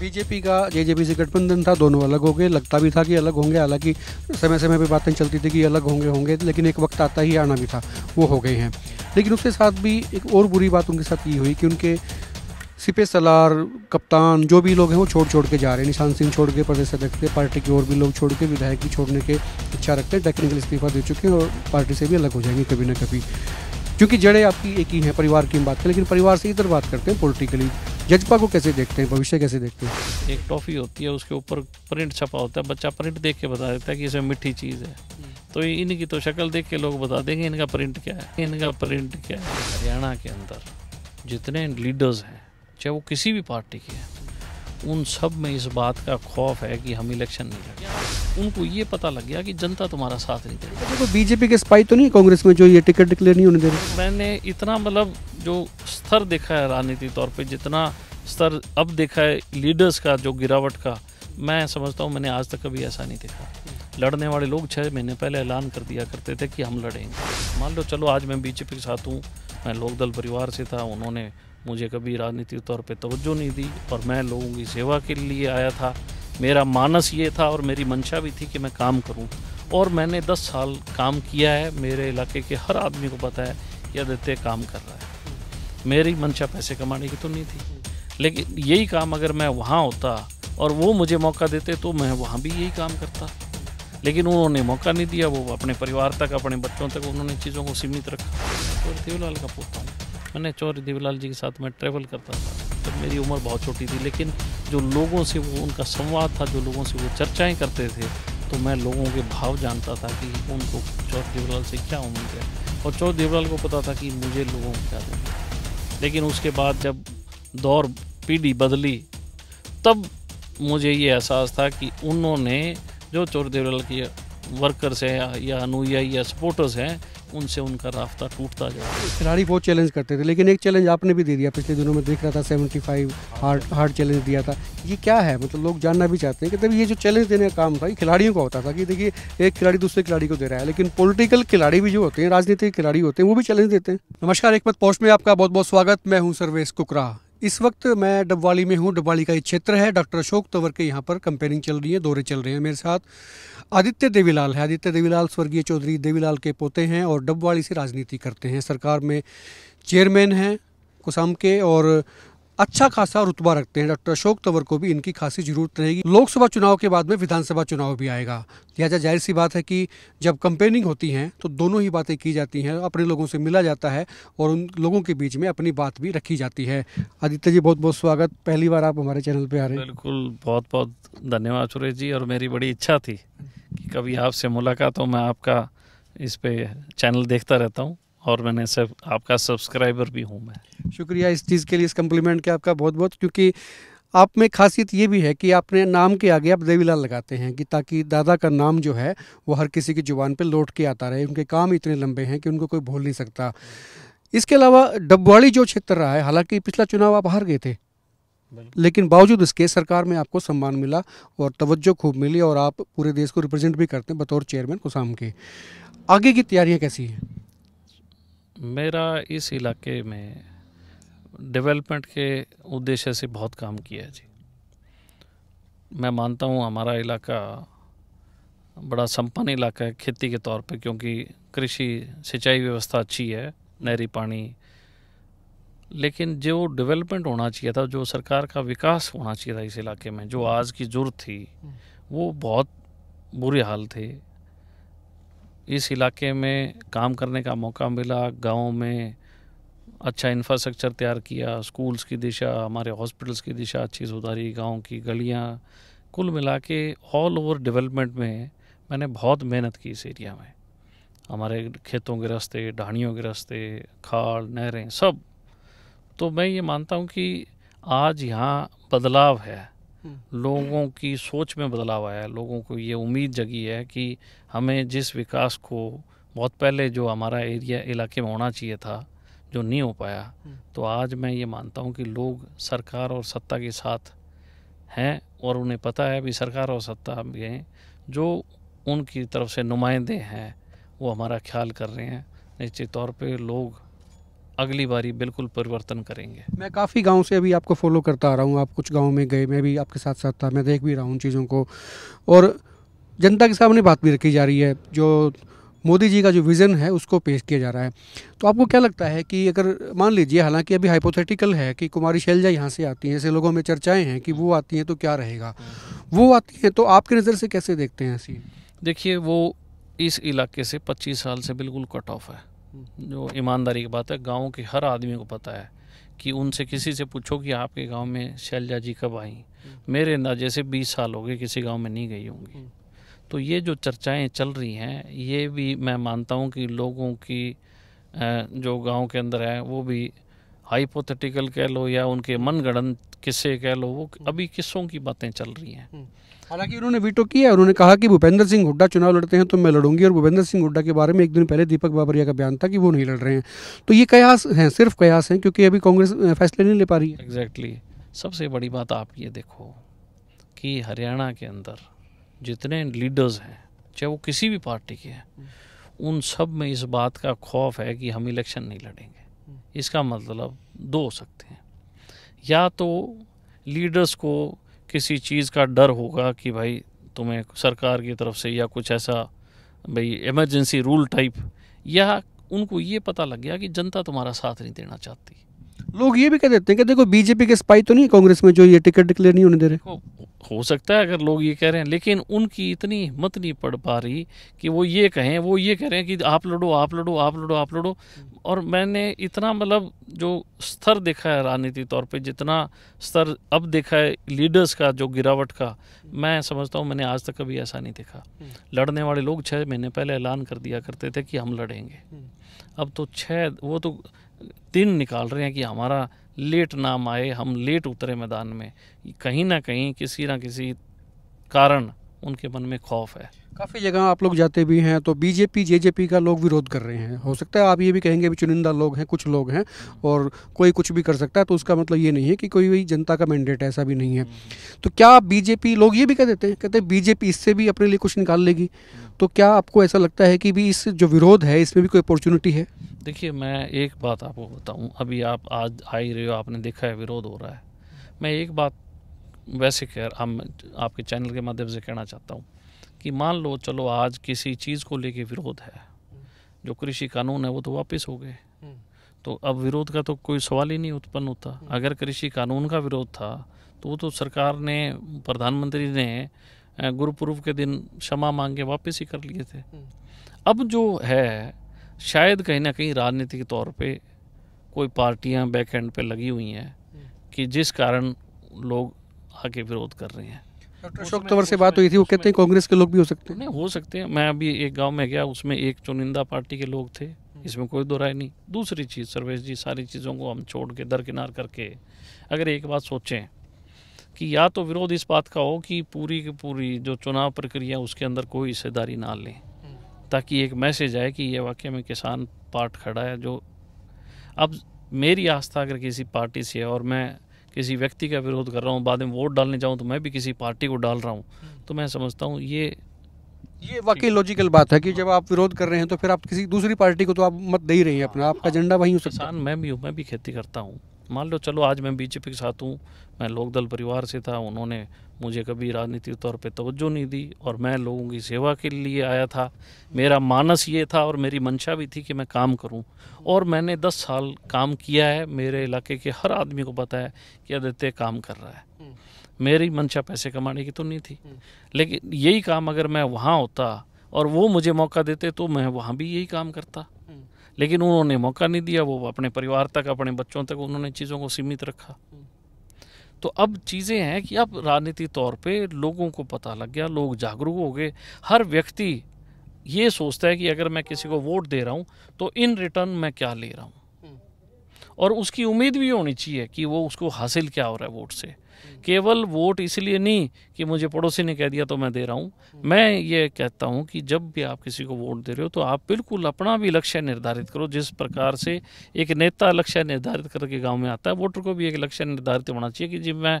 BJP का JJP से गठबंधन था दोनों अलग हो गए लगता भी था कि अलग होंगे हालांकि समय समय पर बातें चलती थी कि अलग होंगे होंगे लेकिन एक वक्त आता ही आना भी था वो हो गए हैं लेकिन उसके साथ भी एक और बुरी बात उनके साथ ये हुई कि उनके सिपे सलार कप्तान जो भी लोग हैं वो छोड़ छोड़ के जा रहे हैं निशान सिंह छोड़ के प्रदेश अध्यक्ष के पार्टी के और भी लोग छोड़ के विधायक भी छोड़ने के इच्छा रखते हैं टेक्निकल इस्तीफा दे चुके हैं और पार्टी से भी अलग हो जाएंगे कभी ना कभी क्योंकि जड़ें आपकी एक ही हैं परिवार की हम बात करें लेकिन परिवार से इधर बात करते हैं पोलिटिकली जजपा को कैसे देखते हैं भविष्य कैसे देखते हैं एक टॉफ़ी होती है उसके ऊपर प्रिंट छपा होता है बच्चा प्रिंट देख के बता देता है कि इसमें मीठी चीज़ है तो इनकी तो शक्ल देख के लोग बता देंगे इनका प्रिंट क्या है इनका प्रिंट क्या है हरियाणा के अंदर जितने लीडर्स हैं चाहे वो किसी भी पार्टी के हैं उन सब में इस बात का खौफ है कि हम इलेक्शन नहीं लड़ेंगे उनको ये पता लग गया कि जनता तुम्हारा साथ नहीं देगी देखो तो बीजेपी के स्पाई तो नहीं कांग्रेस में जो ये टिकट डिक्लेयर नहीं होने दे रहे मैंने इतना मतलब जो स्तर देखा है राजनीतिक तौर पर जितना स्तर अब देखा है लीडर्स का जो गिरावट का मैं समझता हूँ मैंने आज तक कभी ऐसा नहीं देखा लड़ने वाले लोग छः महीने पहले ऐलान कर दिया करते थे कि हम लड़ेंगे मान लो चलो आज मैं बीजेपी के साथ हूँ मैं लोकदल परिवार से था उन्होंने मुझे कभी राजनीतिक तौर पे तवज्जो नहीं दी और मैं लोगों की सेवा के लिए आया था मेरा मानस ये था और मेरी मंशा भी थी कि मैं काम करूं और मैंने 10 साल काम किया है मेरे इलाके के हर आदमी को पता है कि आदित्य काम कर रहा है मेरी मंशा पैसे कमाने की तो नहीं थी लेकिन यही काम अगर मैं वहाँ होता और वो मुझे मौका देते तो मैं वहाँ भी यही काम करता लेकिन उन्होंने मौका नहीं दिया वो अपने परिवार तक अपने बच्चों तक उन्होंने चीज़ों को सीमित रखा चोर देवीलाल का पोता हूँ मैंने चोर देवीलाल जी के साथ मैं ट्रैवल करता था तो मेरी उम्र बहुत छोटी थी लेकिन जो लोगों से वो उनका संवाद था जो लोगों से वो चर्चाएँ करते थे तो मैं लोगों के भाव जानता था कि उनको चौर देवलाल से क्या उम्मीद है और चौर देवलाल को पता था कि मुझे लोगों को क्या देंगे लेकिन उसके बाद जब दौर पीढ़ी बदली तब मुझे ये एहसास था कि उन्होंने जो चोर देवलाल के वर्कर्स हैं या, अनुयायी या सपोर्टर्स हैं उनसे उनका रास्ता टूटता जा रहा है खिलाड़ी बहुत चैलेंज करते थे लेकिन एक चैलेंज आपने भी दे दिया पिछले दिनों में देख रहा था 75 हार्ड हार्ड चैलेंज दिया था ये क्या है मतलब लोग जानना भी चाहते हैं कि तभी ये जो चैलेंज देने का काम था ये खिलाड़ियों का होता था कि देखिए एक खिलाड़ी दूसरे खिलाड़ी को दे रहा है लेकिन पोलिटिकल खिलाड़ी भी जो होते हैं राजनीतिक खिलाड़ी होते हैं वो भी चैलेंज देते हैं नमस्कार एक मत पोस्ट में आपका बहुत बहुत स्वागत मैं हूँ सर्वेश कुकरा इस वक्त मैं डबवाली में हूँ डबवाली का एक क्षेत्र है डॉक्टर अशोक तंवर के यहाँ पर कंपेनिंग चल रही है दौरे चल रहे हैं मेरे साथ आदित्य देवीलाल है आदित्य देवीलाल स्वर्गीय चौधरी देवीलाल के पोते हैं और डबवाली से राजनीति करते हैं सरकार में चेयरमैन हैं कुसाम के और अच्छा खासा रुतबा रखते हैं डॉक्टर अशोक तंवर को भी इनकी खासी जरूरत रहेगी लोकसभा चुनाव के बाद में विधानसभा चुनाव भी आएगा लिहाजा जाहिर सी बात है कि जब कंपेनिंग होती हैं तो दोनों ही बातें की जाती हैं अपने लोगों से मिला जाता है और उन लोगों के बीच में अपनी बात भी रखी जाती है आदित्य जी बहुत बहुत स्वागत पहली बार आप हमारे चैनल पर आ रहे हैं बिल्कुल बहुत बहुत धन्यवाद सुरेश जी और मेरी बड़ी इच्छा थी कि कभी आपसे मुलाकात हो मैं आपका इस पर चैनल देखता रहता हूँ और मैंने सब आपका सब्सक्राइबर भी हूँ मैं शुक्रिया इस चीज़ के लिए इस कम्प्लीमेंट के आपका बहुत बहुत क्योंकि आप में खासियत ये भी है कि आपने नाम के आगे आप देवीलाल लगाते हैं कि ताकि दादा का नाम जो है वो हर किसी की ज़ुबान पे लौट के आता रहे उनके काम इतने लंबे हैं कि उनको कोई भूल नहीं सकता इसके अलावा डबवाड़ी जो क्षेत्र रहा है हालांकि पिछला चुनाव आप हार गए थे लेकिन बावजूद इसके सरकार में आपको सम्मान मिला और तवज्जो खूब मिली और आप पूरे देश को रिप्रेजेंट भी करते हैं बतौर चेयरमैन कुसाम के आगे की तैयारियाँ कैसी हैं मेरा इस इलाके में डेवलपमेंट के उद्देश्य से बहुत काम किया है जी मैं मानता हूँ हमारा इलाका बड़ा संपन्न इलाका है खेती के तौर पे क्योंकि कृषि सिंचाई व्यवस्था अच्छी है नहरी पानी लेकिन जो डेवलपमेंट होना चाहिए था जो सरकार का विकास होना चाहिए था इस इलाके में जो आज की जरूरत थी हम्म। वो बहुत बुरी हाल थे इस इलाके में काम करने का मौका मिला गांव में अच्छा इंफ्रास्ट्रक्चर तैयार किया स्कूल्स की दिशा हमारे हॉस्पिटल्स की दिशा अच्छी सुधारी गांव की गलियां कुल मिला के ऑल ओवर डेवलपमेंट में मैंने बहुत मेहनत की इस एरिया में हमारे खेतों के रास्ते ढाणियों के रास्ते खाल नहरें सब तो मैं ये मानता हूँ कि आज यहाँ बदलाव है लोगों की सोच में बदलाव आया है लोगों को ये उम्मीद जगी है कि हमें जिस विकास को बहुत पहले जो हमारा एरिया इलाके में होना चाहिए था जो नहीं हो पाया तो आज मैं ये मानता हूँ कि लोग सरकार और सत्ता के साथ हैं और उन्हें पता है भी सरकार और सत्ता हैं जो उनकी तरफ से नुमाइंदे हैं वो हमारा ख्याल कर रहे हैं निश्चित तौर पे लोग अगली बारी बिल्कुल परिवर्तन करेंगे मैं काफ़ी गांव से अभी आपको फॉलो करता आ रहा हूँ आप कुछ गांव में गए मैं भी आपके साथ साथ था मैं देख भी रहा हूँ चीज़ों को और जनता के सामने बात भी रखी जा रही है जो मोदी जी का जो विज़न है उसको पेश किया जा रहा है तो आपको क्या लगता है कि अगर मान लीजिए हालांकि अभी हाइपोथेटिकल है कि कुमारी शैलजा यहाँ से आती हैं ऐसे लोगों में चर्चाएँ हैं कि वो आती हैं तो क्या रहेगा वो आती हैं तो आपकी नज़र से कैसे देखते हैं ऐसी देखिए वो इस इलाके से 25 साल से बिल्कुल कट ऑफ है जो ईमानदारी की बात है गाँव के हर आदमी को पता है कि उनसे किसी से पूछो कि आपके गांव में शैलजा जी कब आई मेरे अंदाजे से बीस साल हो गए किसी गांव में नहीं गई होंगी तो ये जो चर्चाएं चल रही हैं ये भी मैं मानता हूँ कि लोगों की जो गांव के अंदर है वो भी हाइपोथेटिकल कह लो या उनके मनगणन किस्से कह लो वो हम्म। अभी किस्सों की बातें चल रही हैं हम्म। हालांकि उन्होंने वीटो किया है उन्होंने कहा कि भूपेंद्र सिंह हुड्डा चुनाव लड़ते हैं तो मैं लड़ूंगी और भूपेंद्र सिंह हुड्डा के बारे में एक दिन पहले दीपक बाबरिया का बयान था कि वो नहीं लड़ रहे हैं तो ये कयास हैं सिर्फ कयास हैं क्योंकि अभी कांग्रेस फैसले नहीं ले पा रही है एग्जैक्टली exactly. सबसे बड़ी बात आप ये देखो कि हरियाणा के अंदर जितने लीडर्स हैं चाहे वो किसी भी पार्टी के हैं हम्म। उन सब में इस बात का खौफ है कि हम इलेक्शन नहीं लड़ेंगे इसका मतलब दो हो सकते हैं या तो लीडर्स को किसी चीज़ का डर होगा कि भाई तुम्हें सरकार की तरफ से या कुछ ऐसा भाई इमरजेंसी रूल टाइप या उनको ये पता लग गया कि जनता तुम्हारा साथ नहीं देना चाहती लोग ये भी कह देते हैं कि देखो बीजेपी के स्पाई तो नहीं कांग्रेस में जो ये टिकट डिक्लेयर नहीं होने दे रहे हो सकता है अगर लोग ये कह रहे हैं लेकिन उनकी इतनी हिम्मत नहीं पड़ पा रही कि वो ये कहें वो ये कह रहे हैं कि आप लड़ो आप लड़ो आप लड़ो आप लड़ो और मैंने इतना मतलब जो स्तर देखा है राजनीतिक तौर पर जितना स्तर अब देखा है लीडर्स का जो गिरावट का मैं समझता हूँ मैंने आज तक कभी ऐसा नहीं देखा लड़ने वाले लोग छः महीने पहले ऐलान कर दिया करते थे कि हम लड़ेंगे हम्म। अब तो छः वो तो दिन निकाल रहे हैं कि हमारा लेट नाम आए हम लेट उतरे मैदान में कहीं ना कहीं किसी ना किसी कारण उनके मन में खौफ है काफ़ी जगह आप लोग जाते भी हैं तो बीजेपी जे का लोग विरोध कर रहे हैं हो सकता है आप ये भी कहेंगे भी चुनिंदा लोग हैं कुछ लोग हैं और कोई कुछ भी कर सकता है तो उसका मतलब ये नहीं है कि कोई भी जनता का मैंडेट ऐसा भी नहीं है तो क्या बीजेपी लोग ये भी कह देते हैं कहते हैं बीजेपी इससे भी अपने लिए कुछ निकाल लेगी तो क्या आपको ऐसा लगता है कि भी इस जो विरोध है इसमें भी कोई अपॉर्चुनिटी है देखिए मैं एक बात आपको बताऊँ अभी आप आज आ ही रहे हो आपने देखा है विरोध हो रहा है मैं एक बात वैसे खैर हम आपके चैनल के माध्यम से कहना चाहता हूँ कि मान लो चलो आज किसी चीज़ को लेके विरोध है जो कृषि कानून है वो तो वापस हो गए तो अब विरोध का तो कोई सवाल ही नहीं उत्पन्न होता अगर कृषि कानून का विरोध था तो वो तो सरकार ने प्रधानमंत्री ने गुरुपूर्व के दिन क्षमा मांग के वापस ही कर लिए थे अब जो है शायद कहीं ना कहीं राजनीतिक तौर पे कोई पार्टियां बैक एंड पे लगी हुई हैं कि जिस कारण लोग आके विरोध कर रहे हैं अशोक तंवर से बात हुई थी वो कहते हैं कांग्रेस के लोग भी हो सकते हैं नहीं हो सकते हैं मैं अभी एक गांव में गया उसमें एक चुनिंदा पार्टी के लोग थे हम्म। इसमें कोई दो राय नहीं दूसरी चीज़ सर्वेश जी सारी चीज़ों को हम छोड़ के दरकिनार करके अगर एक बात सोचें कि या तो विरोध इस बात का हो कि पूरी की पूरी जो चुनाव प्रक्रिया उसके अंदर कोई हिस्सेदारी ना लें हम्म। ताकि एक मैसेज आए कि ये वाक्य में किसान पार्ट खड़ा है जो अब मेरी आस्था अगर किसी पार्टी से है और मैं किसी व्यक्ति का विरोध कर रहा हूँ बाद में वोट डालने जाऊँ तो मैं भी किसी पार्टी को डाल रहा हूँ तो मैं समझता हूँ ये ये वाकई लॉजिकल बात है कि जब आप विरोध कर रहे हैं तो फिर आप किसी दूसरी पार्टी को तो आप मत दे ही रहे हैं अपना आपका एजेंडा वहीं हो सकता किसान मैं भी हूँ मैं भी खेती करता हूँ मान लो चलो आज मैं बीजेपी के साथ हूँ मैं लोकदल परिवार से था उन्होंने मुझे कभी राजनीतिक तौर पे तवज्जो नहीं दी और मैं लोगों की सेवा के लिए आया था मेरा मानस ये था और मेरी मंशा भी थी कि मैं काम करूं और मैंने 10 साल काम किया है मेरे इलाके के हर आदमी को पता है कि आदित्य काम कर रहा है हम्म। मेरी मंशा पैसे कमाने की तो नहीं थी हम्म। लेकिन यही काम अगर मैं वहाँ होता और वो मुझे मौका देते तो मैं वहाँ भी यही काम करता लेकिन उन्होंने मौका नहीं दिया वो अपने परिवार तक अपने बच्चों तक उन्होंने चीज़ों को सीमित रखा तो अब चीज़ें हैं कि अब राजनीतिक तौर पे लोगों को पता लग गया लोग जागरूक हो गए हर व्यक्ति ये सोचता है कि अगर मैं किसी को वोट दे रहा हूँ तो इन रिटर्न मैं क्या ले रहा हूँ और उसकी उम्मीद भी होनी चाहिए कि वो उसको हासिल क्या हो रहा है वोट से केवल वोट इसलिए नहीं कि मुझे पड़ोसी ने कह दिया तो मैं दे रहा हूँ मैं ये कहता हूँ कि जब भी आप किसी को वोट दे रहे हो तो आप बिल्कुल अपना भी लक्ष्य निर्धारित करो जिस प्रकार से एक नेता लक्ष्य निर्धारित करके गाँव में आता है वोटर को भी एक लक्ष्य निर्धारित होना चाहिए कि जी मैं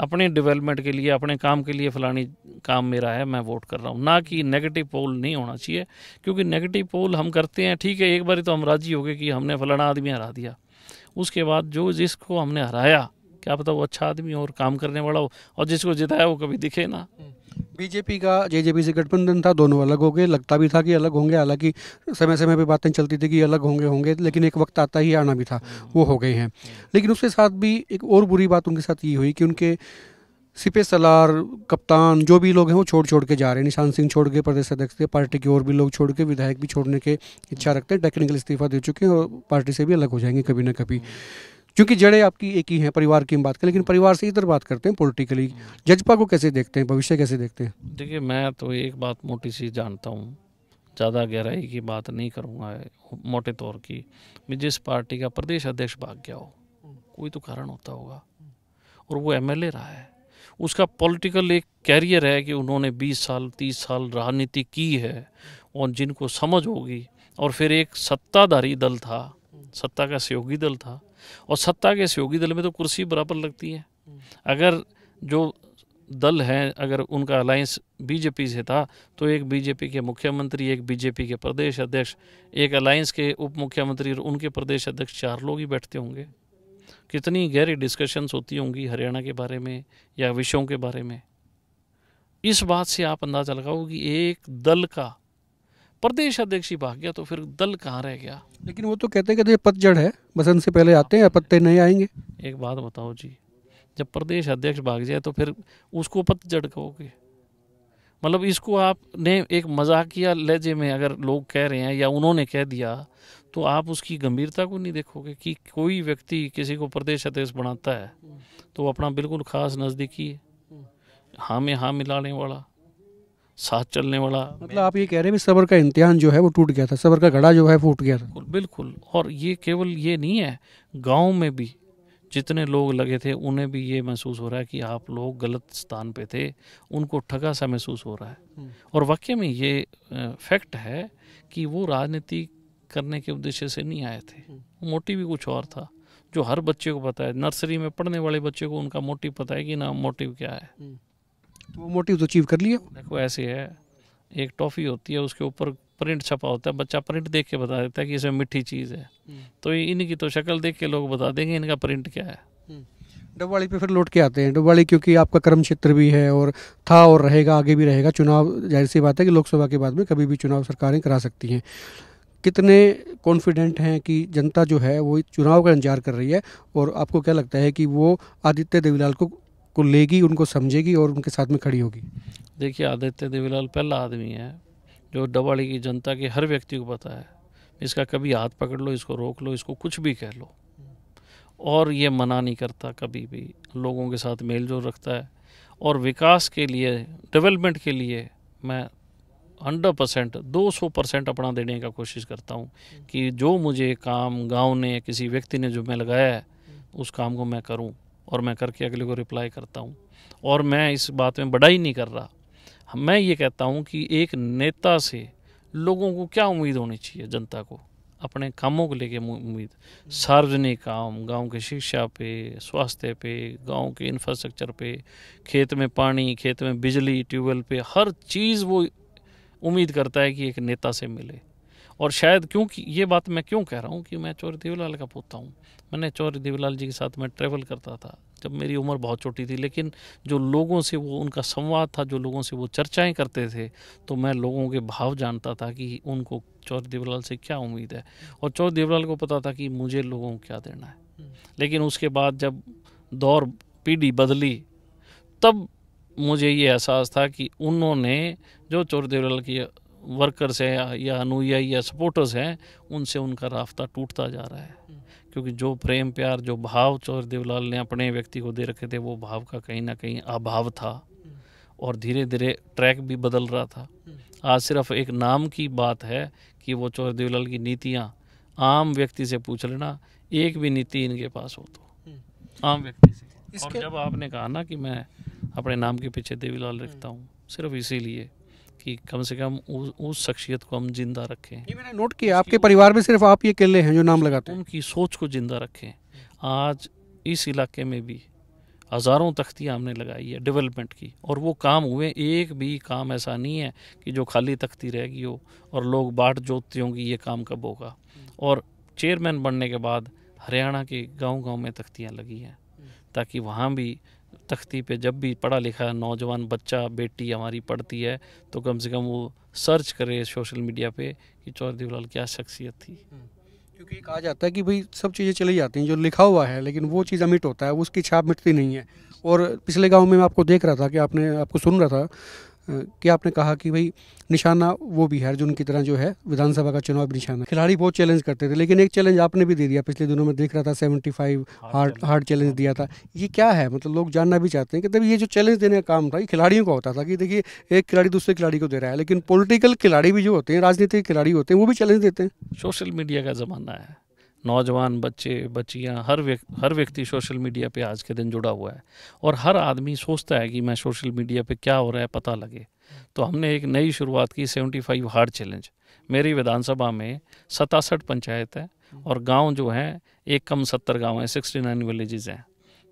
अपने डेवलपमेंट के लिए अपने काम के लिए फलानी काम मेरा है मैं वोट कर रहा हूँ ना कि नेगेटिव पोल नहीं होना चाहिए क्योंकि नेगेटिव पोल हम करते हैं ठीक है एक बार तो हम राजी हो गए कि हमने फलाना आदमी हरा दिया उसके बाद जो जिसको हमने हराया क्या पता वो अच्छा आदमी हो और काम करने वाला हो और जिसको जिताया वो कभी दिखे ना बीजेपी का जेजेपी से गठबंधन था दोनों अलग हो गए लगता भी था कि अलग होंगे हालांकि समय समय पे बातें चलती थी कि अलग होंगे होंगे लेकिन एक वक्त आता ही आना भी था वो हो गए हैं लेकिन उसके साथ भी एक और बुरी बात उनके साथ ये हुई कि उनके सिपे सलार कप्तान जो भी लोग हैं वो छोड़ छोड़ के जा रहे हैं निशान सिंह छोड़ के प्रदेश अध्यक्ष थे पार्टी के और भी लोग छोड़ के विधायक भी छोड़ने के इच्छा रखते हैं टेक्निकल इस्तीफा दे चुके हैं और पार्टी से भी अलग हो जाएंगे कभी ना कभी क्योंकि जड़ें आपकी एक ही हैं परिवार की हम बात करें लेकिन परिवार से इधर बात करते हैं पोलिटिकली हम्म। जजपा को कैसे देखते हैं भविष्य कैसे देखते हैं देखिए मैं तो एक बात मोटी सी जानता हूँ ज़्यादा गहराई की बात नहीं करूँगा मोटे तौर की मैं जिस पार्टी का प्रदेश अध्यक्ष भाग गया हो कोई तो कारण होता होगा और वो एम रहा है उसका पॉलिटिकल एक कैरियर है कि उन्होंने 20 साल 30 साल राजनीति की है और जिनको समझ होगी और फिर एक सत्ताधारी दल था सत्ता का सहयोगी दल था और सत्ता के सहयोगी दल में तो कुर्सी बराबर लगती है अगर जो दल हैं अगर उनका अलायंस बीजेपी से था तो एक बीजेपी के मुख्यमंत्री एक बीजेपी के प्रदेश अध्यक्ष एक अलायंस के उप मुख्यमंत्री और उनके प्रदेश अध्यक्ष चार लोग ही बैठते होंगे कितनी गहरी डिस्कशंस होती होंगी हरियाणा के बारे में या विषयों के बारे में इस बात से आप अंदाज़ा लगाओ कि एक दल का प्रदेश अध्यक्ष ही भाग गया तो फिर दल कहाँ रह गया लेकिन वो तो कहते हैं कि तो पतझड़ है बसंत से पहले आते हैं पत्ते नहीं आएंगे एक बात बताओ जी जब प्रदेश अध्यक्ष भाग जाए तो फिर उसको पतझड़ कहोगे मतलब इसको आपने एक मजाकिया लहजे में अगर लोग कह रहे हैं या उन्होंने कह दिया तो आप उसकी गंभीरता को नहीं देखोगे कि कोई व्यक्ति किसी को प्रदेश अध्यक्ष बनाता है तो अपना बिल्कुल खास नज़दीकी है हाँ में हाँ मिलाने वाला साथ चलने वाला मतलब आप ये कह रहे हैं सबर का इम्तिहान जो है वो टूट गया था सबर का घड़ा जो है फूट गया था बिल्कुल और ये केवल ये नहीं है गाँव में भी जितने लोग लगे थे उन्हें भी ये महसूस हो रहा है कि आप लोग गलत स्थान पे थे उनको ठगा सा महसूस हो रहा है हम्म। और वाकई में ये फैक्ट है कि वो राजनीति करने के उद्देश्य से नहीं आए थे हम्म। मोटिव भी कुछ और था जो हर बच्चे को पता है नर्सरी में पढ़ने वाले बच्चे को उनका मोटिव पता है कि ना मोटिव क्या है हम्म। तो वो मोटिव तो अचीव कर लिए देखो ऐसे है एक टॉफ़ी होती है उसके ऊपर प्रिंट छपा होता है बच्चा प्रिंट देख के बता देता है कि इसमें मीठी चीज़ है हम्म। तो इनकी तो शक्ल देख के लोग बता देंगे इनका प्रिंट क्या है हम्म। डबवाड़ी पे फिर लौट के आते हैं डबवाड़ी क्योंकि आपका कर्म क्षेत्र भी है और था और रहेगा आगे भी रहेगा चुनाव जाहिर सी बात है कि लोकसभा के बाद में कभी भी चुनाव सरकारें करा सकती हैं कितने कॉन्फिडेंट हैं कि जनता जो है वो चुनाव का इंतजार कर रही है और आपको क्या लगता है कि वो आदित्य देवीलाल को को लेगी उनको समझेगी और उनके साथ में खड़ी होगी देखिए आदित्य देवीलाल पहला आदमी है जो डबाड़ी की जनता के हर व्यक्ति को पता है इसका कभी हाथ पकड़ लो इसको रोक लो इसको कुछ भी कह लो और ये मना नहीं करता कभी भी लोगों के साथ मेल जोल रखता है और विकास के लिए डेवलपमेंट के लिए मैं हंड्रेड परसेंट दो सौ परसेंट अपना देने का कोशिश करता हूँ कि जो मुझे काम गांव ने किसी व्यक्ति ने जो मैं लगाया है उस काम को मैं करूँ और मैं करके अगले को रिप्लाई करता हूँ और मैं इस बात में बड़ा ही नहीं कर रहा मैं ये कहता हूँ कि एक नेता से लोगों को क्या उम्मीद होनी चाहिए जनता को अपने कामों को लेके उम्मीद सार्वजनिक काम गांव के शिक्षा पे स्वास्थ्य पे गांव के इंफ्रास्ट्रक्चर पे खेत में पानी खेत में बिजली ट्यूबवेल पे हर चीज़ वो उम्मीद करता है कि एक नेता से मिले और शायद क्योंकि ये बात मैं क्यों कह रहा हूँ कि मैं चौरी देवीलाल का पोता हूँ मैंने चौरी देवीलाल जी के साथ मैं ट्रैवल करता था जब मेरी उम्र बहुत छोटी थी लेकिन जो लोगों से वो उनका संवाद था जो लोगों से वो चर्चाएं करते थे तो मैं लोगों के भाव जानता था कि उनको चौरी देवलाल से क्या उम्मीद है और चौरी देवलाल को पता था कि मुझे लोगों को क्या देना है हम्म। लेकिन उसके बाद जब दौर पीढ़ी बदली तब मुझे ये एहसास था कि उन्होंने जो चौरी देवलाल की वर्कर्स हैं या अनुयायी या सपोर्टर्स हैं उनसे उनका रास्ता टूटता जा रहा है हम्म। क्योंकि जो प्रेम प्यार जो भाव चौर देवलाल ने अपने व्यक्ति को दे रखे थे वो भाव का कहीं ना कहीं अभाव था हम्म। और धीरे धीरे ट्रैक भी बदल रहा था हम्म। आज सिर्फ एक नाम की बात है कि वो चौधरी देवलाल की नीतियाँ आम व्यक्ति से पूछ लेना एक भी नीति इनके पास हो तो आम व्यक्ति से और जब आपने कहा ना कि मैं अपने नाम के पीछे देवीलाल रखता हूँ सिर्फ इसीलिए कि कम से कम उस, शख्सियत को हम जिंदा रखें ये मैंने नोट किया आपके परिवार में सिर्फ आप ये अकेले हैं जो नाम लगाते हैं उनकी सोच को जिंदा रखें आज इस इलाके में भी हज़ारों तख्तियाँ हमने लगाई है डेवलपमेंट की और वो काम हुए एक भी काम ऐसा नहीं है कि जो खाली तख्ती रह गई हो और लोग बाट जोतते होंगी ये काम कब होगा और चेयरमैन बनने के बाद हरियाणा के गांव-गांव में तख्तियाँ लगी हैं ताकि वहाँ भी तख्ती पे जब भी पढ़ा लिखा नौजवान बच्चा बेटी हमारी पढ़ती है तो कम से कम वो सर्च करे सोशल मीडिया पे कि चौधरी लाल क्या शख्सियत थी हम्म, क्योंकि कहा जाता है कि भाई सब चीज़ें चली जाती हैं जो लिखा हुआ है लेकिन वो चीज़ अमिट होता है उसकी छाप मिटती नहीं है और पिछले गाँव में मैं आपको देख रहा था कि आपने आपको सुन रहा था कि आपने कहा कि भाई निशाना वो भी है अर्जुन की तरह जो है विधानसभा का चुनाव भी निशाना खिलाड़ी बहुत चैलेंज करते थे लेकिन एक चैलेंज आपने भी दे दिया पिछले दिनों में देख रहा था seventy five hard hard challenge दिया था ये क्या है मतलब लोग जानना भी चाहते हैं कि तब ये जो चैलेंज देने का काम था ये खिलाड़ियों का होता था कि देखिए एक खिलाड़ी दूसरे खिलाड़ी को दे रहा है लेकिन पोलिटिकल खिलाड़ी भी जो होते हैं राजनीतिक खिलाड़ी होते हैं वो भी चैलेंज देते हैं सोशल मीडिया का ज़माना है नौजवान बच्चे बच्चियाँ हर व्यक्ति हर व्यक्ति सोशल मीडिया पे आज के दिन जुड़ा हुआ है और हर आदमी सोचता है कि मैं सोशल मीडिया पे क्या हो रहा है पता लगे तो हमने एक नई शुरुआत की सेवेंटी फाइव हार्ड चैलेंज मेरी विधानसभा में सतासठ पंचायत है और गांव जो हैं एक कम सत्तर गांव हैं सिक्सटी नाइन विलेजेज हैं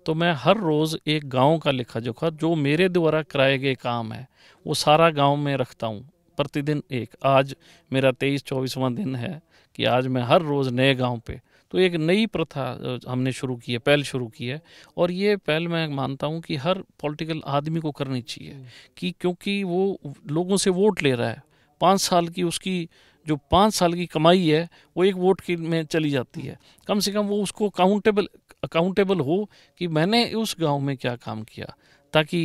तो मैं हर रोज़ एक गांव का लिखा जोखा जो मेरे द्वारा कराए गए काम है वो सारा गांव में रखता हूँ प्रतिदिन एक आज मेरा तेईस चौबीसवां दिन है कि आज मैं हर रोज़ नए गाँव पे तो एक नई प्रथा हमने शुरू की है पहल शुरू की है और ये पहल मैं मानता हूँ कि हर पॉलिटिकल आदमी को करनी चाहिए हम्म। कि क्योंकि वो लोगों से वोट ले रहा है पाँच साल की उसकी जो पाँच साल की कमाई है वो एक वोट की में चली जाती है हम्म। कम से कम वो उसको अकाउंटेबल अकाउंटेबल हो कि मैंने उस गांव में क्या काम किया ताकि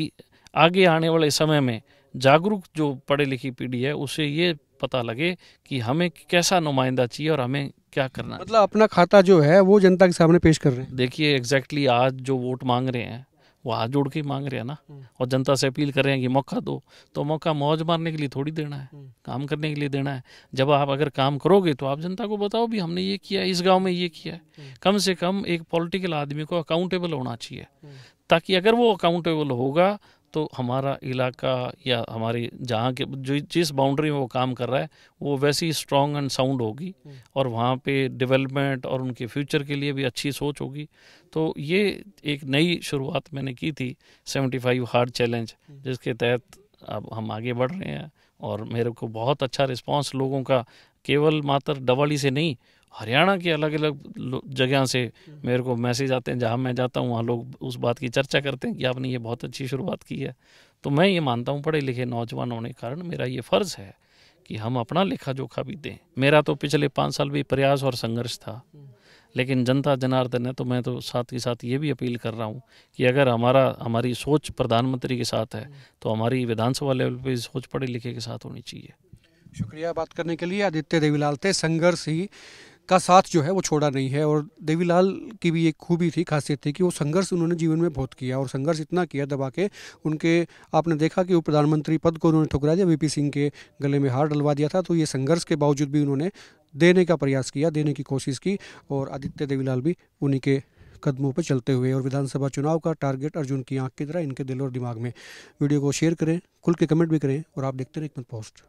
आगे आने वाले समय में जागरूक जो पढ़े लिखी पीढ़ी है उसे ये पता लगे कि हमें कैसा नुमाइंदा चाहिए और हमें क्या करना मतलब अपना खाता जो है वो जनता के सामने पेश कर रहे हैं देखिए एग्जैक्टली आज जो वोट मांग रहे हैं वो हाथ जोड़ के मांग रहे हैं ना हम्म। और जनता से अपील कर रहे हैं कि मौका दो तो मौका मौज मारने के लिए थोड़ी देना है हम्म। काम करने के लिए देना है जब आप अगर काम करोगे तो आप जनता को बताओ भी हमने ये किया इस गांव में ये किया है हम्म। कम से कम एक पॉलिटिकल आदमी को अकाउंटेबल होना चाहिए ताकि अगर वो अकाउंटेबल होगा तो हमारा इलाका या हमारी जहाँ के जो जिस बाउंड्री में वो काम कर रहा है वो वैसी स्ट्रॉन्ग एंड साउंड होगी हम्म। और वहाँ पे डेवलपमेंट और उनके फ्यूचर के लिए भी अच्छी सोच होगी तो ये एक नई शुरुआत मैंने की थी 75 हार्ड चैलेंज जिसके तहत अब हम आगे बढ़ रहे हैं और मेरे को बहुत अच्छा रिस्पांस लोगों का केवल मात्र डवाली से नहीं हरियाणा के अलग अलग जगह से मेरे को मैसेज आते हैं जहाँ मैं जाता हूँ वहाँ लोग उस बात की चर्चा करते हैं कि आपने ये बहुत अच्छी शुरुआत की है तो मैं ये मानता हूँ पढ़े लिखे नौजवान होने के कारण मेरा ये फ़र्ज़ है कि हम अपना लिखा जोखा भी दें मेरा तो पिछले पाँच साल भी प्रयास और संघर्ष था लेकिन जनता जनार्दन है तो मैं तो साथ ही साथ ये भी अपील कर रहा हूँ कि अगर हमारा हमारी सोच प्रधानमंत्री के साथ है तो हमारी विधानसभा लेवल पर सोच पढ़े लिखे के साथ होनी चाहिए शुक्रिया बात करने के लिए आदित्य देवीलाल थे संघर्ष ही का साथ जो है वो छोड़ा नहीं है और देवीलाल की भी एक खूबी थी खासियत थी कि वो संघर्ष उन्होंने जीवन में बहुत किया और संघर्ष इतना किया दबा के उनके आपने देखा कि वो प्रधानमंत्री पद को उन्होंने ठुकरा दिया वीपी सिंह के गले में हार डलवा दिया था तो ये संघर्ष के बावजूद भी उन्होंने देने का प्रयास किया देने की कोशिश की और आदित्य देवीलाल भी उन्हीं के कदमों पर चलते हुए और विधानसभा चुनाव का टारगेट अर्जुन की आँख की तरह इनके दिल और दिमाग में वीडियो को शेयर करें खुल के कमेंट भी करें और आप देखते रहे एक पोस्ट